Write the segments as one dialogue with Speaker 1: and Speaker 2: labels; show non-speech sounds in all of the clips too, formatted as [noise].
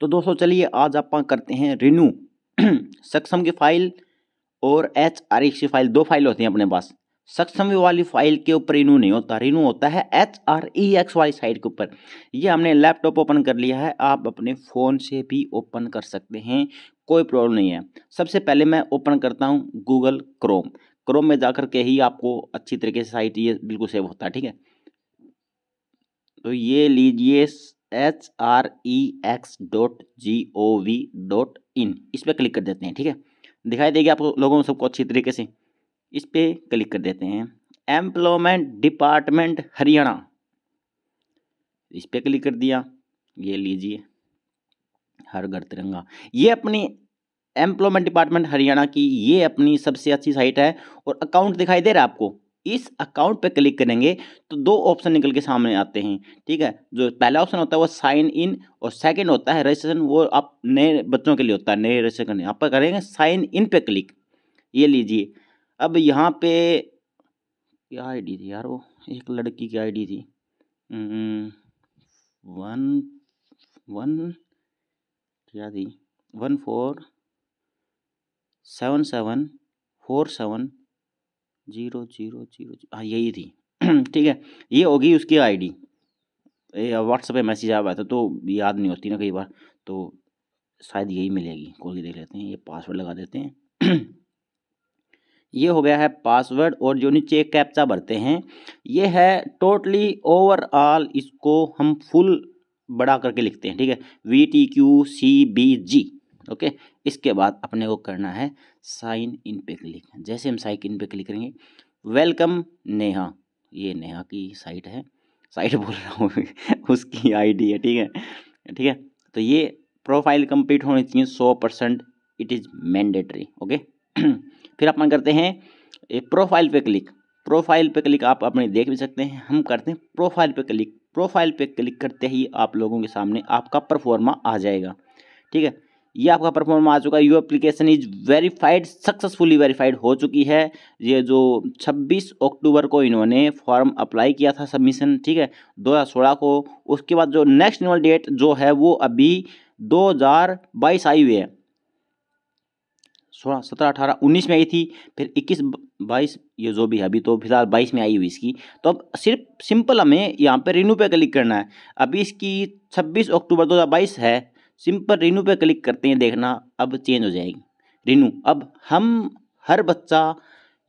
Speaker 1: तो दोस्तों चलिए आज आप करते हैं रिन्यू [clears throat] सक्षम की फाइल और एच आर एक्स की फाइल दो फाइल होती हैं अपने पास सक्षम वाली फाइल के ऊपर रिन्यू नहीं होता रिन्यू होता है एच आर ई एक्स वाली साइट के ऊपर ये हमने लैपटॉप ओपन कर लिया है आप अपने फ़ोन से भी ओपन कर सकते हैं कोई प्रॉब्लम नहीं है सबसे पहले मैं ओपन करता हूँ गूगल क्रोम क्रोम में जाकर के ही आपको अच्छी तरीके से साइट ये बिल्कुल सेव होता है ठीक है तो ये लीजिए H R E X dot G O V dot in इस पर क्लिक कर देते हैं ठीक है दिखाई देगी आप लोगों सबको अच्छी तरीके से इस पर क्लिक कर देते हैं एम्प्लॉयमेंट डिपार्टमेंट हरियाणा इस पर क्लिक कर दिया ये लीजिए हर घर तिरंगा ये अपनी एम्प्लॉयमेंट डिपार्टमेंट हरियाणा की ये अपनी सबसे अच्छी साइट है और अकाउंट दिखाई दे रहा है आपको इस अकाउंट पर क्लिक करेंगे तो दो ऑप्शन निकल के सामने आते हैं ठीक है जो पहला ऑप्शन होता है वो साइन इन और सेकंड होता है रजिस्ट्रेशन वो आप नए बच्चों के लिए होता है नए रजिस्ट्रेशन करने आप करेंगे साइन इन पे क्लिक ये लीजिए अब यहाँ पे क्या आईडी थी यार वो एक लड़की की आईडी थी हम्म, वन वन क्या थी one four seven seven four seven zero zero zero हाँ यही थी [clears throat] ठीक है ये होगी उसकी आईडी व्हाट्सएप पे मैसेज आया हुआ था तो याद नहीं होती ना कई बार तो शायद यही मिलेगी खोल देख लेते हैं ये पासवर्ड लगा देते हैं [clears throat] ये हो गया है पासवर्ड और जो नीचे कैप्चा भरते हैं ये है टोटली ओवरऑल इसको हम फुल बड़ा करके लिखते हैं ठीक है V T Q C B G okay इसके बाद अपने को करना है साइन इन पे क्लिक जैसे हम साइन इन पे क्लिक करेंगे वेलकम नेहा ये नेहा की साइट है साइट [laughs] बोल रहा हूँ उसकी आईडी है ठीक है ठीक है तो ये प्रोफाइल कंप्लीट होनी चाहिए सौ percent it is mandatory okay [clears throat] फिर अपन करते हैं प्रोफाइल पे क्लिक प्रोफाइल पे क्लिक आप अपने देख भी सकते हैं हम करते हैं प्रोफाइल पे क्लिक प्रोफाइल पे क्लिक करते ही आप लोगों के सामने आपका परफॉर्मा आ जाएगा ठीक है ये आपका परफॉर्म आ चुका है you application is verified successfully verified हो चुकी है ये जो 26 अक्टूबर को इन्होंने फॉर्म अप्लाई किया था सबमिशन ठीक है 2016 को उसके बाद जो नेक्स्ट इनवल डेट जो है वो अभी 2022 आई हुई है सोलह सत्रह अठारह उन्नीस में आई थी फिर इक्कीस बाईस ये जो भी है अभी तो फिलहाल बाईस में आई हुई इसकी तो अब सिर्फ सिंपल हमें यहाँ पर रिन्यू पे क्लिक करना है अभी इसकी छब्बीस अक्टूबर दो है सिंपल रिन्यू पे क्लिक करते हैं देखना अब चेंज हो जाएगी रिन्यू अब हम हर बच्चा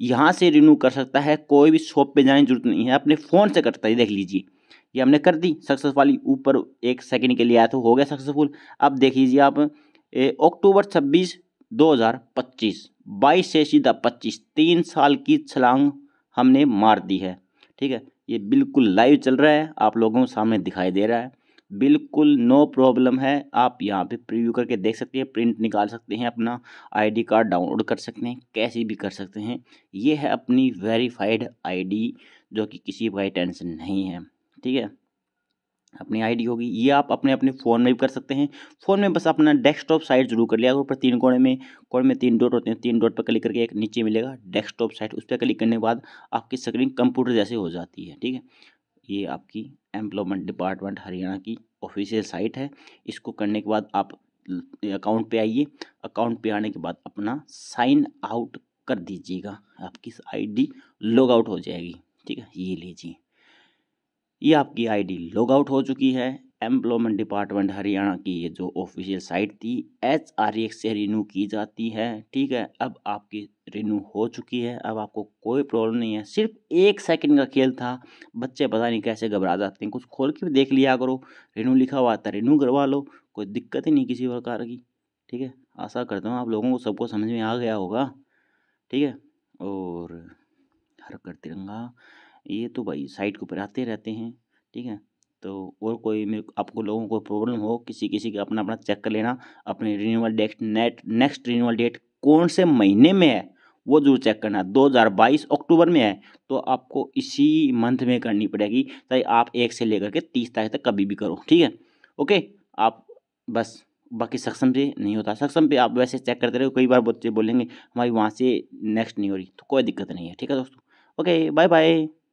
Speaker 1: यहाँ से रिन्यू कर सकता है कोई भी शॉप पे जाने की जरूरत नहीं है अपने फ़ोन से करता है देख लीजिए ये हमने कर दी सक्सेस वाली ऊपर एक सेकेंड के लिए आया तो हो गया सक्सेसफुल अब देख लीजिए आप अक्टूबर छब्बीस दो हज़ार पच्चीस बाईस से सीधा पच्चीस तीन साल की छलांग हमने मार दी है ठीक है ये बिल्कुल लाइव चल रहा है आप लोगों के सामने दिखाई दे रहा है बिल्कुल नो प्रॉब्लम है आप यहाँ पे प्रीव्यू करके देख सकते हैं प्रिंट निकाल सकते हैं अपना आईडी कार्ड डाउनलोड कर सकते हैं कैसे भी कर सकते हैं ये है अपनी वेरीफाइड आईडी जो कि किसी का टेंशन नहीं है ठीक है अपनी आईडी होगी ये आप अपने अपने फ़ोन में भी कर सकते हैं फ़ोन में बस अपना डेस्कटॉप साइट जरूर कर लिया ऊपर तीन कोने में कोने में तीन डॉट होते हैं तीन डॉट पर क्लिक करके एक नीचे मिलेगा डेस्कटॉप साइट उस पर क्लिक करने के बाद आपकी स्क्रीन कंप्यूटर जैसे हो जाती है ठीक है ये आपकी एम्प्लॉयमेंट डिपार्टमेंट हरियाणा की ऑफिशियल साइट है इसको करने के बाद आप अकाउंट पे आइए अकाउंट पे आने के बाद अपना साइन आउट कर दीजिएगा आपकी आईडी लॉग आउट हो जाएगी ठीक है ये लीजिए ये आपकी आईडी लॉग आउट हो चुकी है एम्प्लॉयमेंट डिपार्टमेंट हरियाणा की ये जो ऑफिशियल साइट थी एच आर एक्स से रिन्यू की जाती है ठीक है अब आपकी रिन्यू हो चुकी है अब आपको कोई प्रॉब्लम नहीं है सिर्फ एक सेकंड का खेल था बच्चे पता नहीं कैसे घबरा जाते हैं कुछ खोल के भी देख लिया करो रिन्यू लिखा हुआ था रिन्यू करवा लो कोई दिक्कत ही नहीं किसी प्रकार की ठीक है आशा करता हूँ आप लोगों को सबको समझ में आ गया होगा ठीक है और हर कर तिरंगा ये तो भाई साइट के ऊपर आते रहते हैं ठीक है तो और कोई मेरे आपको लोगों को प्रॉब्लम हो किसी किसी का अपना अपना चेक कर लेना अपने renewal date net next renewal date कौन से महीने में है वो जरूर चेक करना 2022 अक्टूबर में है तो आपको इसी मंथ में करनी पड़ेगी चाहे आप एक से लेकर के तीस तारीख तक कभी भी करो ठीक है ओके आप बस बाकी सक्षम से नहीं होता सक्षम पे आप वैसे चेक करते रहे कई बार बच्चे बोलेंगे हमारी वहाँ से नेक्स्ट नहीं हो रही तो कोई दिक्कत नहीं है ठीक है दोस्तों ओके बाय बाय